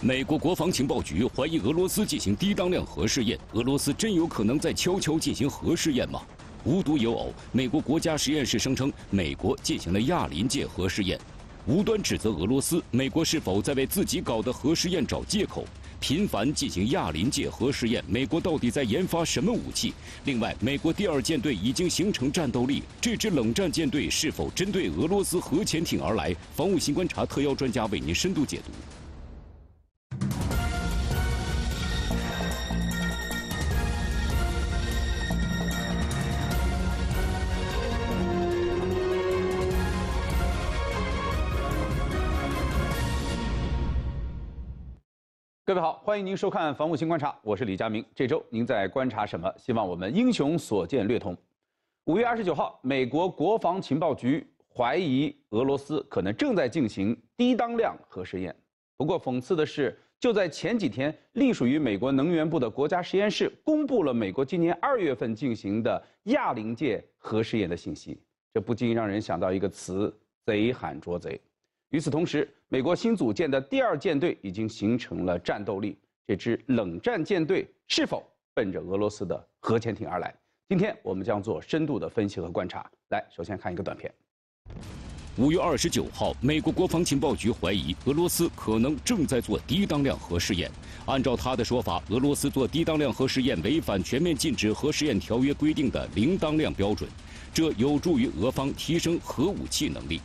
美国国防情报局怀疑俄罗斯进行低当量核试验，俄罗斯真有可能在悄悄进行核试验吗？无独有偶，美国国家实验室声称美国进行了亚临界核试验，无端指责俄罗斯。美国是否在为自己搞的核试验找借口？频繁进行亚临界核试验，美国到底在研发什么武器？另外，美国第二舰队已经形成战斗力，这支冷战舰队是否针对俄罗斯核潜艇而来？防务新观察特邀专家为您深度解读。各位好，欢迎您收看《防务新观察》，我是李佳明。这周您在观察什么？希望我们英雄所见略同。五月二十九号，美国国防情报局怀疑俄罗斯可能正在进行低当量核试验。不过讽刺的是，就在前几天，隶属于美国能源部的国家实验室公布了美国今年二月份进行的亚临界核试验的信息，这不禁让人想到一个词：贼喊捉贼。与此同时，美国新组建的第二舰队已经形成了战斗力。这支冷战舰队是否奔着俄罗斯的核潜艇而来？今天我们将做深度的分析和观察。来，首先看一个短片。五月二十九号，美国国防情报局怀疑俄罗斯可能正在做低当量核试验。按照他的说法，俄罗斯做低当量核试验违反全面禁止核试验条约规定的零当量标准，这有助于俄方提升核武器能力。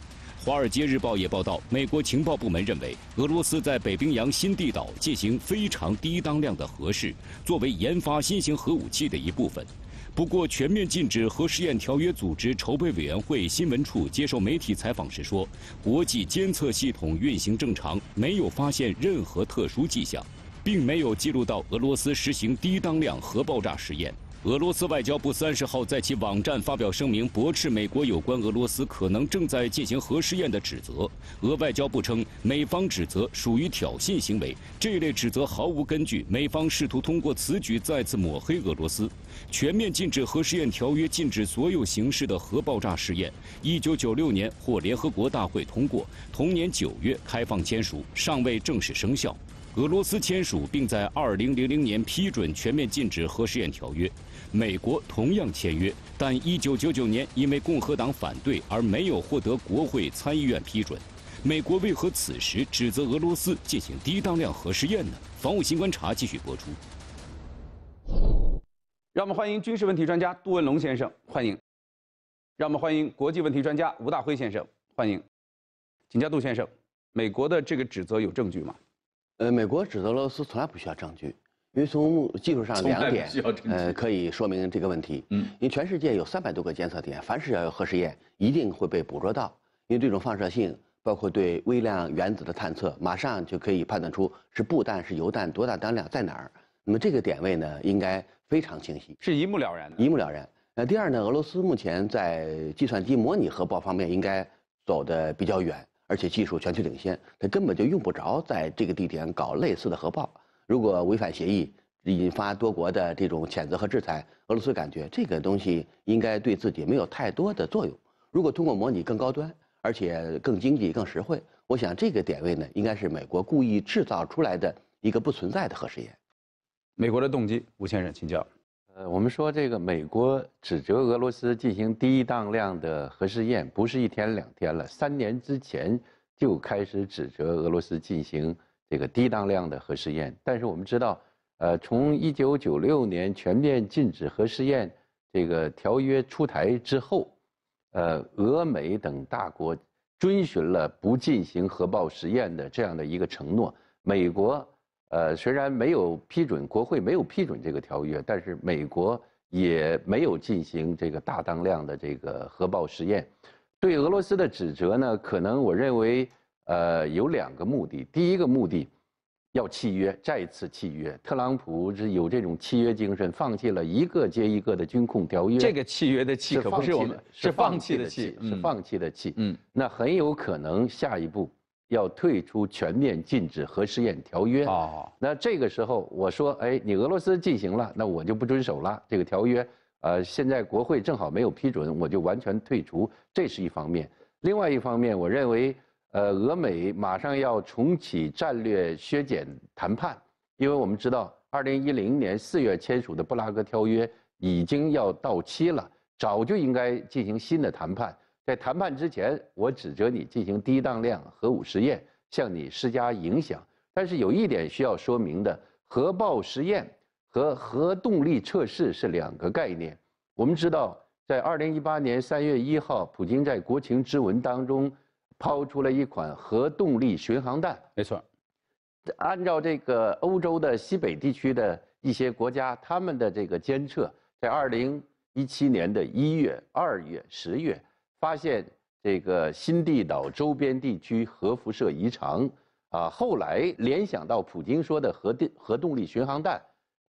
《华尔街日报》也报道，美国情报部门认为，俄罗斯在北冰洋新地岛进行非常低当量的核试，作为研发新型核武器的一部分。不过，全面禁止核试验条约组织筹备委员会新闻处接受媒体采访时说，国际监测系统运行正常，没有发现任何特殊迹象，并没有记录到俄罗斯实行低当量核爆炸实验。俄罗斯外交部三十号在其网站发表声明，驳斥美国有关俄罗斯可能正在进行核试验的指责。俄外交部称，美方指责属于挑衅行为，这类指责毫无根据。美方试图通过此举再次抹黑俄罗斯。全面禁止核试验条约禁止所有形式的核爆炸试验，一九九六年获联合国大会通过，同年九月开放签署，尚未正式生效。俄罗斯签署并在二零零零年批准全面禁止核试验条约。美国同样签约，但1999年因为共和党反对而没有获得国会参议院批准。美国为何此时指责俄罗斯进行低当量核试验呢？防务新观察继续播出。让我们欢迎军事问题专家杜文龙先生，欢迎。让我们欢迎国际问题专家吴大辉先生，欢迎。请教杜先生，美国的这个指责有证据吗？呃，美国指责俄罗斯从来不需要证据。因为从技术上两点，呃，可以说明这个问题。嗯，因为全世界有三百多个监测点，凡是要有核试验，一定会被捕捉到。因为这种放射性，包括对微量原子的探测，马上就可以判断出是布弹是铀弹，多大当量在哪儿。那么这个点位呢，应该非常清晰，是一目了然的。一目了然。那第二呢，俄罗斯目前在计算机模拟核爆方面应该走得比较远，而且技术全球领先，它根本就用不着在这个地点搞类似的核爆。如果违反协议，引发多国的这种谴责和制裁，俄罗斯感觉这个东西应该对自己没有太多的作用。如果通过模拟更高端，而且更经济、更实惠，我想这个点位呢，应该是美国故意制造出来的一个不存在的核试验。美国的动机，吴先生请教。呃，我们说这个美国指责俄罗斯进行低当量的核试验，不是一天两天了，三年之前就开始指责俄罗斯进行。这个低当量的核试验，但是我们知道，呃，从一九九六年全面禁止核试验这个条约出台之后，呃，俄美等大国遵循了不进行核爆实验的这样的一个承诺。美国呃虽然没有批准国会没有批准这个条约，但是美国也没有进行这个大当量的这个核爆实验。对俄罗斯的指责呢，可能我认为。呃，有两个目的。第一个目的，要契约，再次契约。特朗普是有这种契约精神，放弃了一个接一个的军控条约。这个契约的契可不是我们是放弃的契，是放弃的契。嗯，那很有可能下一步要退出全面禁止核试验条约。哦，那这个时候我说，哎，你俄罗斯进行了，那我就不遵守了这个条约。呃，现在国会正好没有批准，我就完全退出。这是一方面。另外一方面，我认为。呃，俄美马上要重启战略削减谈判，因为我们知道，二零一零年四月签署的布拉格条约已经要到期了，早就应该进行新的谈判。在谈判之前，我指责你进行低当量核武试验，向你施加影响。但是有一点需要说明的，核爆实验和核动力测试是两个概念。我们知道，在二零一八年三月一号，普京在国情之文当中。抛出了一款核动力巡航弹，没错。按照这个欧洲的西北地区的一些国家，他们的这个监测，在二零一七年的一月、二月、十月，发现这个新地岛周边地区核辐射异常。啊，后来联想到普京说的核电核动力巡航弹，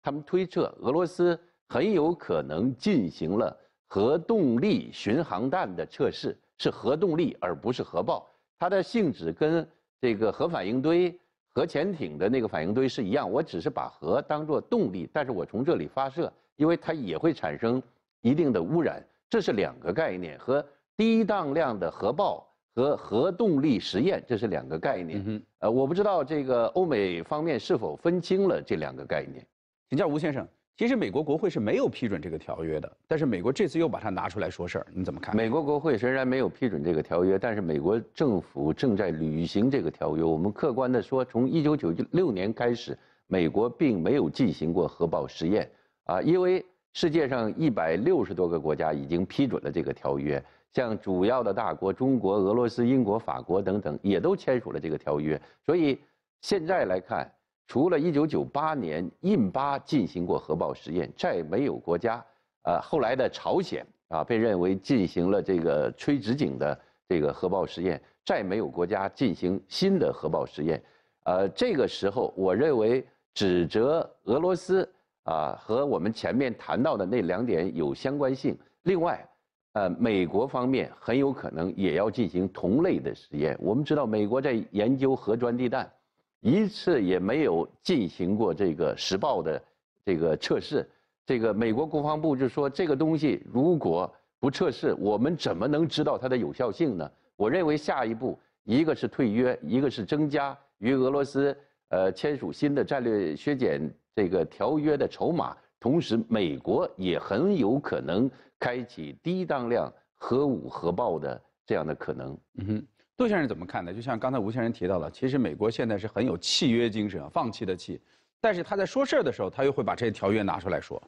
他们推测俄罗斯很有可能进行了核动力巡航弹的测试。是核动力，而不是核爆，它的性质跟这个核反应堆、核潜艇的那个反应堆是一样。我只是把核当做动力，但是我从这里发射，因为它也会产生一定的污染，这是两个概念。和低当量的核爆和核动力实验，这是两个概念。呃，我不知道这个欧美方面是否分清了这两个概念，请教吴先生。其实美国国会是没有批准这个条约的，但是美国这次又把它拿出来说事儿，你怎么看？美国国会虽然没有批准这个条约，但是美国政府正在履行这个条约。我们客观的说，从一九九六年开始，美国并没有进行过核爆实验啊，因为世界上一百六十多个国家已经批准了这个条约，像主要的大国中国、俄罗斯、英国、法国等等，也都签署了这个条约，所以现在来看。除了1998年印巴进行过核爆实验，再没有国家。呃，后来的朝鲜啊被认为进行了这个垂直井的这个核爆实验，再没有国家进行新的核爆实验。呃，这个时候，我认为指责俄罗斯啊和我们前面谈到的那两点有相关性。另外，呃，美国方面很有可能也要进行同类的实验。我们知道，美国在研究核钻地弹。一次也没有进行过这个实爆的这个测试。这个美国国防部就说，这个东西如果不测试，我们怎么能知道它的有效性呢？我认为下一步，一个是退约，一个是增加与俄罗斯呃签署新的战略削减这个条约的筹码。同时，美国也很有可能开启低当量核武核爆的这样的可能。嗯哼。陆先生怎么看呢？就像刚才吴先生提到的，其实美国现在是很有契约精神，放弃的弃。但是他在说事儿的时候，他又会把这些条约拿出来说。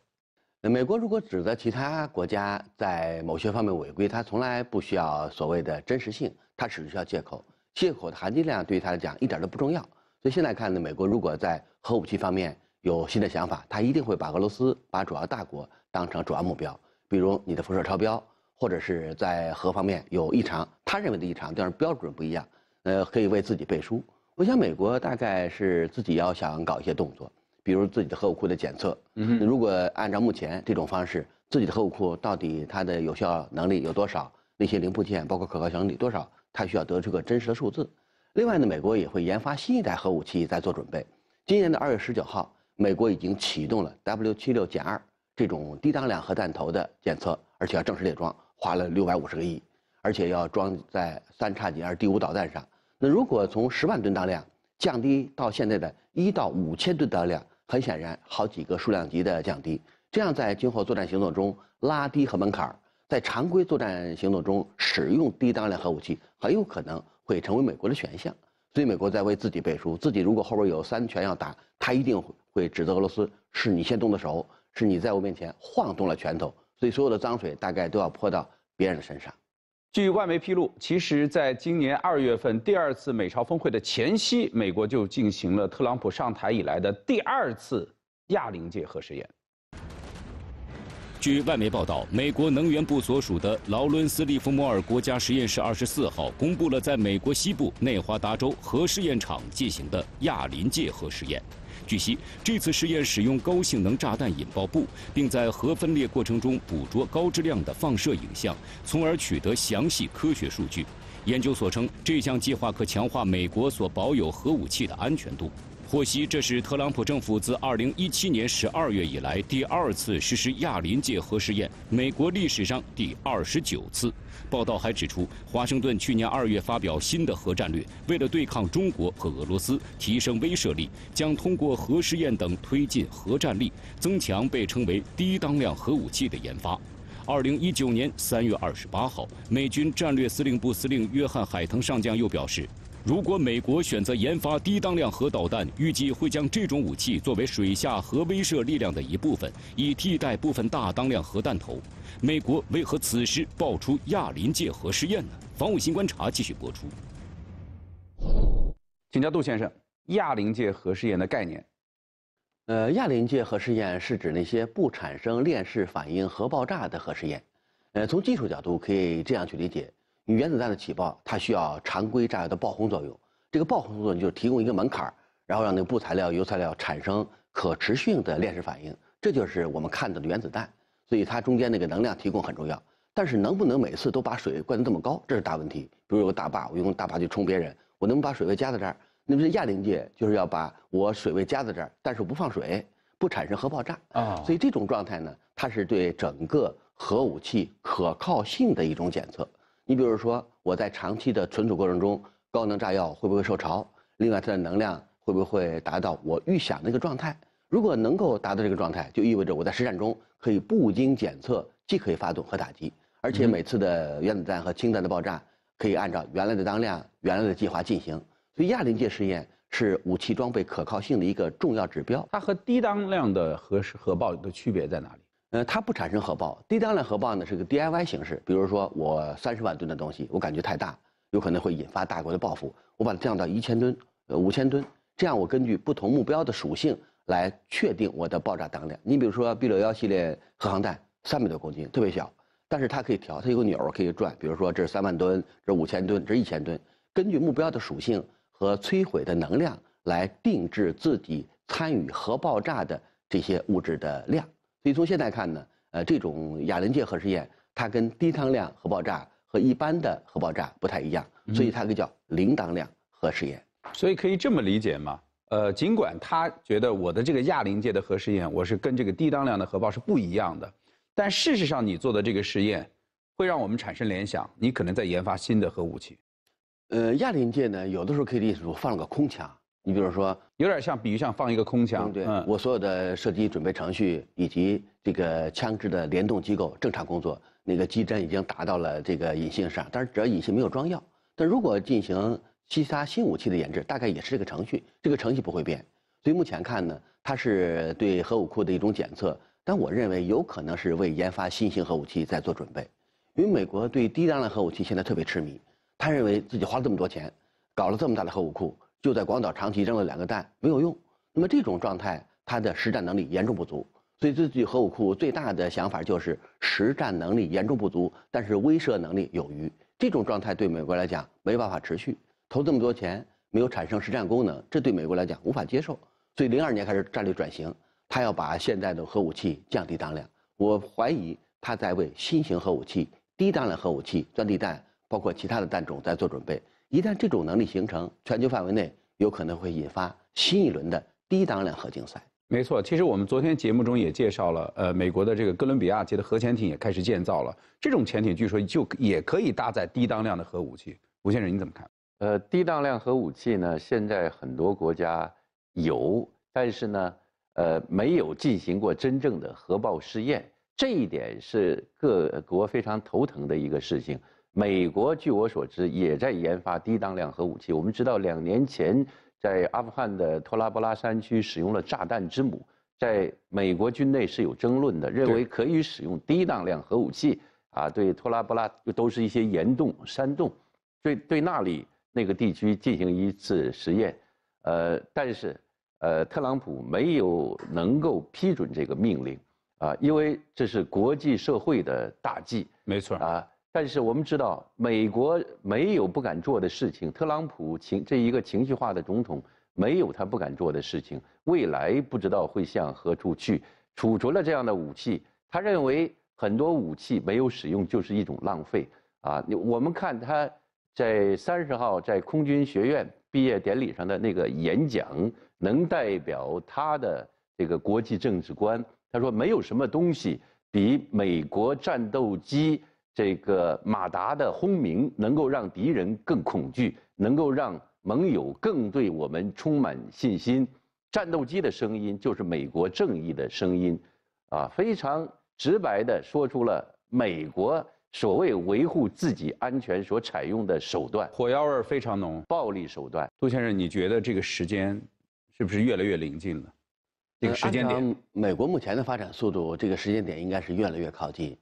那美国如果指责其他国家在某些方面违规，他从来不需要所谓的真实性，他只需要借口。借口的含金量对于他来讲一点都不重要。所以现在看呢，美国如果在核武器方面有新的想法，他一定会把俄罗斯、把主要大国当成主要目标，比如你的辐射超标。或者是在何方面有异常，他认为的异常，但是标准不一样，呃，可以为自己背书。我想美国大概是自己要想搞一些动作，比如自己的核武库的检测。嗯，如果按照目前这种方式，自己的核武库到底它的有效能力有多少，那些零部件包括可靠性有多少，它需要得出个真实的数字。另外呢，美国也会研发新一代核武器，在做准备。今年的二月十九号，美国已经启动了 W 七六减二这种低当量核弹头的检测，而且要正式列装。花了六百五十个亿，而且要装在三叉戟二 D 五导弹上。那如果从十万吨当量降低到现在的一到五千吨当量，很显然好几个数量级的降低。这样在今后作战行动中拉低和门槛，在常规作战行动中使用低当量核武器，很有可能会成为美国的选项。所以美国在为自己背书，自己如果后边有三拳要打，他一定会指责俄罗斯是你先动的手，是你在我面前晃动了拳头。所以所有的脏水大概都要泼到别人的身上。据外媒披露，其实，在今年二月份第二次美朝峰会的前夕，美国就进行了特朗普上台以来的第二次亚临界核试验。据外媒报道，美国能源部所属的劳伦斯利弗莫尔国家实验室二十四号公布了在美国西部内华达州核试验场进行的亚临界核试验。据悉，这次试验使用高性能炸弹引爆部，并在核分裂过程中捕捉高质量的放射影像，从而取得详细科学数据。研究所称，这项计划可强化美国所保有核武器的安全度。获悉，这是特朗普政府自2017年12月以来第二次实施亚临界核试验，美国历史上第二十九次。报道还指出，华盛顿去年2月发表新的核战略，为了对抗中国和俄罗斯，提升威慑力，将通过核试验等推进核战力，增强被称为低当量核武器的研发。2019年3月28号，美军战略司令部司令约翰·海腾上将又表示。如果美国选择研发低当量核导弹，预计会将这种武器作为水下核威慑力量的一部分，以替代部分大当量核弹头。美国为何此时爆出亚临界核试验呢？防务新观察继续播出。请教杜先生，亚临界核试验的概念？呃，亚临界核试验是指那些不产生链式反应核爆炸的核试验。呃，从技术角度可以这样去理解。原子弹的起爆，它需要常规炸药的爆轰作用。这个爆轰作用就是提供一个门槛然后让那个布材料、油材料产生可持续的链式反应。这就是我们看到的原子弹。所以它中间那个能量提供很重要。但是能不能每次都把水灌得这么高，这是大问题。比如有个大坝，我用大坝去冲别人，我能不能把水位加在这儿？那么这亚临界就是要把我水位加在这儿，但是不放水，不产生核爆炸。啊，所以这种状态呢，它是对整个核武器可靠性的一种检测。你比如说，我在长期的存储过程中，高能炸药会不会受潮？另外，它的能量会不会达到我预想的一个状态？如果能够达到这个状态，就意味着我在实战中可以不经检测，既可以发动和打击，而且每次的原子弹和氢弹的爆炸可以按照原来的当量、原来的计划进行。所以，亚临界试验是武器装备可靠性的一个重要指标。它和低当量的核核爆的区别在哪里？呃，它不产生核爆，低当量核爆呢是个 DIY 形式。比如说，我三十万吨的东西，我感觉太大，有可能会引发大国的报复，我把它降到一千吨、呃五千吨，这样我根据不同目标的属性来确定我的爆炸当量。你比如说 B 六幺系列核航弹三百多公斤，特别小，但是它可以调，它有个钮可以转。比如说这是三万吨，这五千吨，这一千吨，根据目标的属性和摧毁的能量来定制自己参与核爆炸的这些物质的量。所以从现在看呢，呃，这种亚临界核试验，它跟低当量核爆炸和一般的核爆炸不太一样，所以它就叫零当量核试验。所以可以这么理解吗？呃，尽管他觉得我的这个亚临界的核试验，我是跟这个低当量的核爆是不一样的，但事实上你做的这个试验，会让我们产生联想，你可能在研发新的核武器。呃，亚临界呢，有的时候可以理解为放了个空枪。你比如说，有点像，比如像放一个空枪，对，我所有的射击准备程序以及这个枪支的联动机构正常工作，那个机针已经达到了这个隐性上，但是只要隐性没有装药。但如果进行其他新武器的研制，大概也是这个程序，这个程序不会变。所以目前看呢，它是对核武库的一种检测，但我认为有可能是为研发新型核武器在做准备，因为美国对低当量核武器现在特别痴迷，他认为自己花了这么多钱，搞了这么大的核武库。就在广岛长崎扔了两个弹没有用，那么这种状态，它的实战能力严重不足，所以这具核武库最大的想法就是实战能力严重不足，但是威慑能力有余。这种状态对美国来讲没办法持续，投这么多钱没有产生实战功能，这对美国来讲无法接受。所以零二年开始战略转型，他要把现在的核武器降低当量。我怀疑他在为新型核武器、低当量核武器、钻地弹，包括其他的弹种在做准备。一旦这种能力形成，全球范围内有可能会引发新一轮的低当量核竞赛。没错，其实我们昨天节目中也介绍了，呃，美国的这个哥伦比亚级的核潜艇也开始建造了，这种潜艇据说就也可以搭载低当量的核武器。吴先生，你怎么看？呃，低当量核武器呢？现在很多国家有，但是呢，呃，没有进行过真正的核爆试验，这一点是各国非常头疼的一个事情。美国据我所知也在研发低当量核武器。我们知道，两年前在阿富汗的托拉布拉山区使用了炸弹之母，在美国军内是有争论的，认为可以使用低当量核武器啊，对托拉布拉都是一些岩洞、山洞，对对那里那个地区进行一次实验，呃，但是呃，特朗普没有能够批准这个命令啊，因为这是国际社会的大忌。没错啊。但是我们知道，美国没有不敢做的事情。特朗普情这一个情绪化的总统，没有他不敢做的事情。未来不知道会向何处去。储存了这样的武器，他认为很多武器没有使用就是一种浪费啊。我们看他在三十号在空军学院毕业典礼上的那个演讲，能代表他的这个国际政治观。他说没有什么东西比美国战斗机。这个马达的轰鸣能够让敌人更恐惧，能够让盟友更对我们充满信心。战斗机的声音就是美国正义的声音，啊，非常直白地说出了美国所谓维护自己安全所采用的手段，火药味非常浓，暴力手段。杜先生，你觉得这个时间是不是越来越临近了？这个时间点，美国目前的发展速度，这个时间点应该是越来越靠近。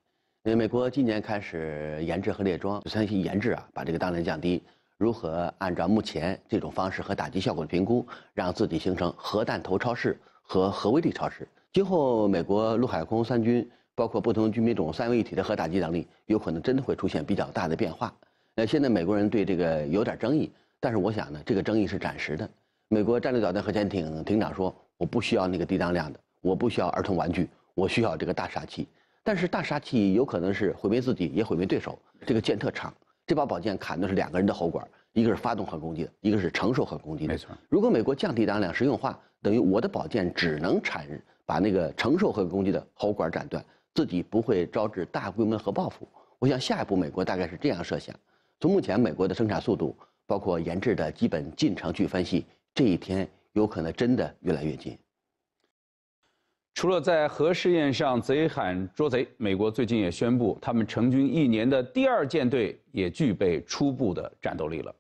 为美国今年开始研制和列装，三先研制啊，把这个当量降低。如何按照目前这种方式和打击效果的评估，让自己形成核弹头超市和核威力超市？今后美国陆海空三军，包括不同军民种三位一体的核打击能力，有可能真的会出现比较大的变化。那现在美国人对这个有点争议，但是我想呢，这个争议是暂时的。美国战略导弹核潜艇艇长说：“我不需要那个低当量的，我不需要儿童玩具，我需要这个大杀器。”但是大杀器有可能是毁灭自己，也毁灭对手。这个剑特长，这把宝剑砍的是两个人的喉管，一个是发动核攻击的，一个是承受核攻击的。没错。如果美国降低当量实用化，等于我的宝剑只能产把那个承受核攻击的喉管斩断，自己不会招致大规模核报复。我想下一步美国大概是这样设想：从目前美国的生产速度，包括研制的基本进程去分析，这一天有可能真的越来越近。除了在核试验上“贼喊捉贼”，美国最近也宣布，他们成军一年的第二舰队也具备初步的战斗力了。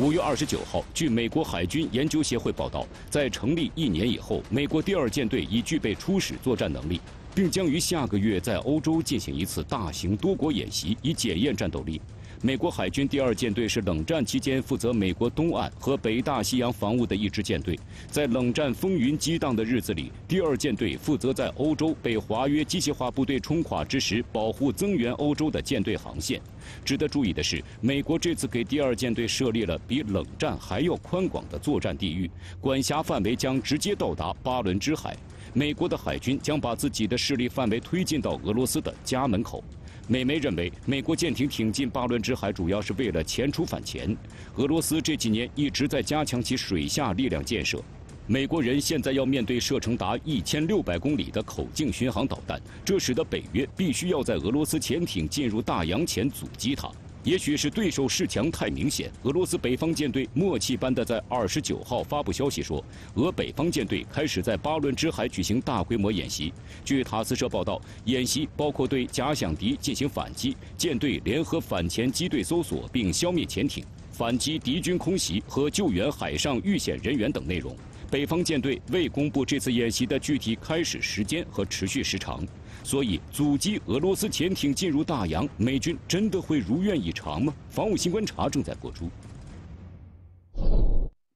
五月二十九号，据美国海军研究协会报道，在成立一年以后，美国第二舰队已具备初始作战能力，并将于下个月在欧洲进行一次大型多国演习，以检验战斗力。美国海军第二舰队是冷战期间负责美国东岸和北大西洋防务的一支舰队。在冷战风云激荡的日子里，第二舰队负责在欧洲被华约机械化部队冲垮之时，保护增援欧洲的舰队航线。值得注意的是，美国这次给第二舰队设立了比冷战还要宽广的作战地域，管辖范围将直接到达巴伦支海。美国的海军将把自己的势力范围推进到俄罗斯的家门口。美媒认为，美国舰艇挺进巴伦支海，主要是为了前出反潜。俄罗斯这几年一直在加强其水下力量建设，美国人现在要面对射程达一千六百公里的口径巡航导弹，这使得北约必须要在俄罗斯潜艇进入大洋前阻击它。也许是对手势强太明显，俄罗斯北方舰队默契般的在二十九号发布消息说，俄北方舰队开始在巴伦支海举行大规模演习。据塔斯社报道，演习包括对假想敌进行反击、舰队联合反潜机队搜索并消灭潜艇、反击敌军空袭和救援海上遇险人员等内容。北方舰队未公布这次演习的具体开始时间和持续时长。所以，阻击俄罗斯潜艇进入大洋，美军真的会如愿以偿吗？防务新观察正在播出。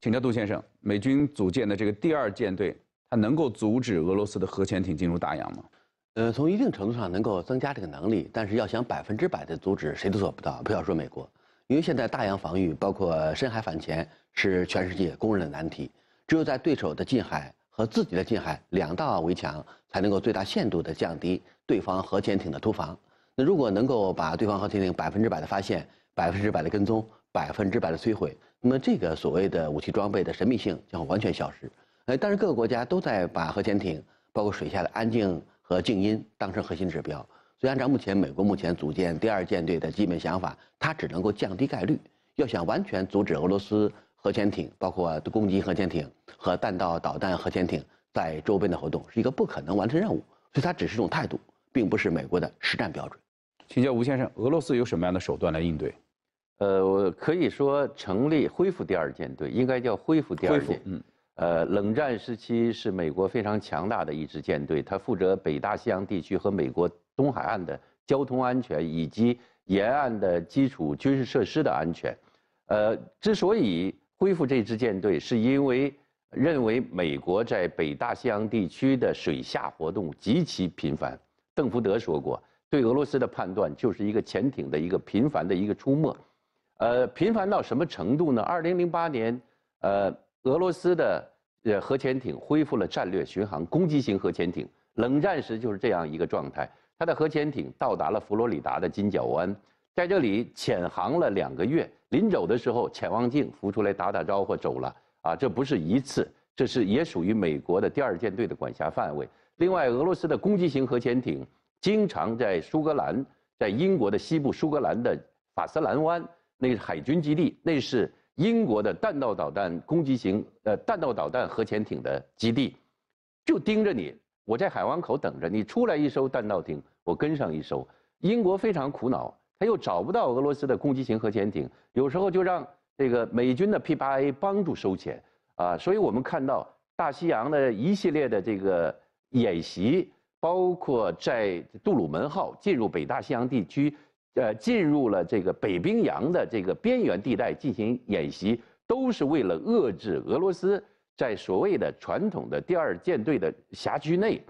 请教杜先生，美军组建的这个第二舰队，它能够阻止俄罗斯的核潜艇进入大洋吗？呃，从一定程度上能够增加这个能力，但是要想百分之百的阻止，谁都做不到。不要说美国，因为现在大洋防御，包括深海反潜，是全世界公认的难题。只有在对手的近海。和自己的近海两道围墙才能够最大限度地降低对方核潜艇的突防。那如果能够把对方核潜艇百分之百的发现、百分之百的跟踪、百分之百的摧毁，那么这个所谓的武器装备的神秘性将完全消失。哎，但是各个国家都在把核潜艇，包括水下的安静和静音当成核心指标。所以按照目前美国目前组建第二舰队的基本想法，它只能够降低概率。要想完全阻止俄罗斯。核潜艇，包括攻击核潜艇和弹道导弹核潜艇，在周边的活动是一个不可能完成任务，所以它只是种态度，并不是美国的实战标准。请教吴先生，俄罗斯有什么样的手段来应对？呃，我可以说成立恢复第二舰队，应该叫恢复第二舰队。嗯，呃，冷战时期是美国非常强大的一支舰队，它负责北大西洋地区和美国东海岸的交通安全以及沿岸的基础军事设施的安全。呃，之所以。恢复这支舰队是因为认为美国在北大西洋地区的水下活动极其频繁。邓福德说过，对俄罗斯的判断就是一个潜艇的一个频繁的一个出没，呃，频繁到什么程度呢？二零零八年，呃，俄罗斯的呃核潜艇恢复了战略巡航攻击型核潜艇。冷战时就是这样一个状态，它的核潜艇到达了佛罗里达的金角湾。在这里潜航了两个月，临走的时候，潜望镜浮出来打打招呼走了。啊，这不是一次，这是也属于美国的第二舰队的管辖范围。另外，俄罗斯的攻击型核潜艇经常在苏格兰，在英国的西部苏格兰的法斯兰湾那个海军基地，那是英国的弹道导弹攻击型呃弹道导弹核潜艇的基地，就盯着你，我在海湾口等着你出来一艘弹道艇，我跟上一艘。英国非常苦恼。他又找不到俄罗斯的攻击型核潜艇，有时候就让这个美军的 P 八 A 帮助收钱啊。所以我们看到大西洋的一系列的这个演习，包括在杜鲁门号进入北大西洋地区，呃，进入了这个北冰洋的这个边缘地带进行演习，都是为了遏制俄罗斯在所谓的传统的第二舰队的辖区内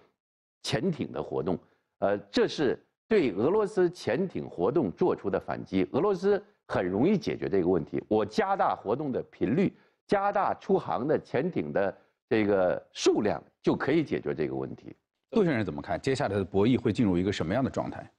潜艇的活动。呃，这是。对俄罗斯潜艇活动作出的反击，俄罗斯很容易解决这个问题。我加大活动的频率，加大出航的潜艇的这个数量，就可以解决这个问题。杜先生怎么看接下来的博弈会进入一个什么样的状态？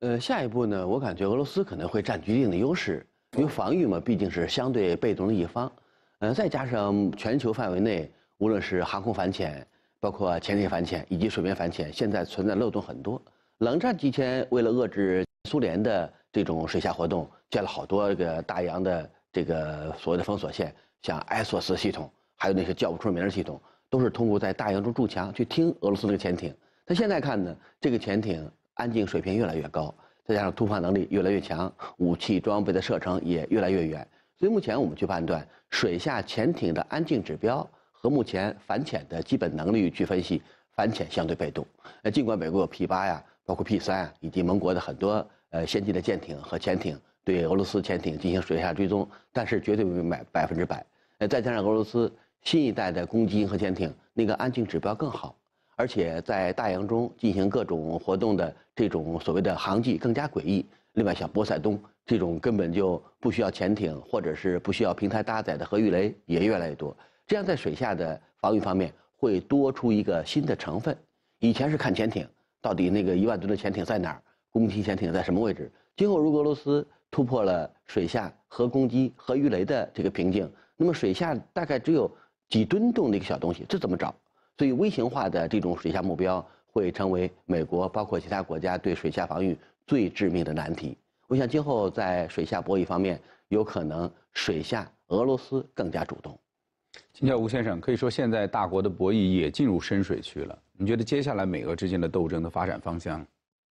呃，下一步呢，我感觉俄罗斯可能会占据一定的优势，因为防御嘛，毕竟是相对被动的一方。呃，再加上全球范围内，无论是航空反潜，包括潜艇反潜以及水面反潜，现在存在漏洞很多。冷战期间，为了遏制苏联的这种水下活动，建了好多个大洋的这个所谓的封锁线，像埃索斯系统，还有那些叫不出名的系统，都是通过在大洋中筑墙去听俄罗斯那个潜艇。但现在看呢，这个潜艇安静水平越来越高，再加上突防能力越来越强，武器装备的射程也越来越远。所以目前我们去判断，水下潜艇的安静指标和目前反潜的基本能力去分析，反潜相对被动。那尽管美国有 P 八呀。包括 P 三以及盟国的很多呃先进的舰艇和潜艇，对俄罗斯潜艇进行水下追踪，但是绝对没买百分之百。呃，再加上俄罗斯新一代的攻击型核潜艇，那个安静指标更好，而且在大洋中进行各种活动的这种所谓的航迹更加诡异。另外，像波塞冬这种根本就不需要潜艇或者是不需要平台搭载的核鱼雷也越来越多，这样在水下的防御方面会多出一个新的成分。以前是看潜艇。到底那个一万吨的潜艇在哪儿？攻击潜艇在什么位置？今后如果俄罗斯突破了水下核攻击、核鱼雷的这个瓶颈，那么水下大概只有几吨重的一个小东西，这怎么找？所以微型化的这种水下目标会成为美国包括其他国家对水下防御最致命的难题。我想今后在水下博弈方面，有可能水下俄罗斯更加主动。金桥吴先生可以说，现在大国的博弈也进入深水区了。你觉得接下来美俄之间的斗争的发展方向？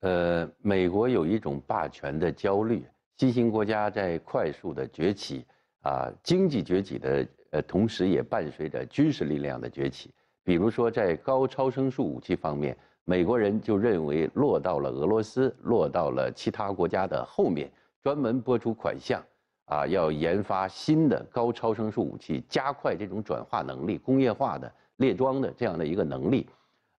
呃，美国有一种霸权的焦虑，新兴国家在快速的崛起啊，经济崛起的呃，同时也伴随着军事力量的崛起。比如说，在高超声速武器方面，美国人就认为落到了俄罗斯、落到了其他国家的后面，专门拨出款项啊，要研发新的高超声速武器，加快这种转化能力、工业化的列装的这样的一个能力。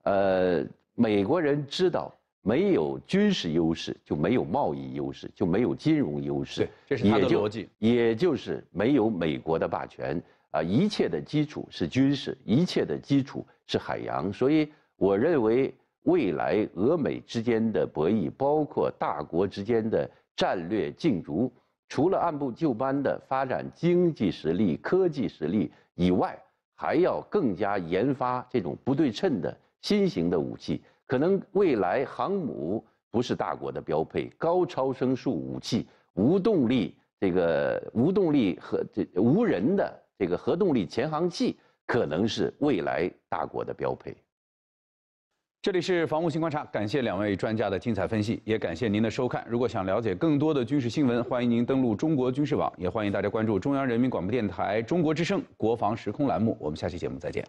呃，美国人知道，没有军事优势就没有贸易优势，就没有金融优势。对，这是他的逻辑。也就是没有美国的霸权啊，一切的基础是军事，一切的基础是海洋。所以，我认为未来俄美之间的博弈，包括大国之间的战略竞逐，除了按部就班的发展经济实力、科技实力以外，还要更加研发这种不对称的。新型的武器可能未来航母不是大国的标配，高超声速武器、无动力这个无动力和这无人的这个核动力潜航器可能是未来大国的标配。这里是《防务新观察》，感谢两位专家的精彩分析，也感谢您的收看。如果想了解更多的军事新闻，欢迎您登录中国军事网，也欢迎大家关注中央人民广播电台《中国之声》国防时空栏目。我们下期节目再见。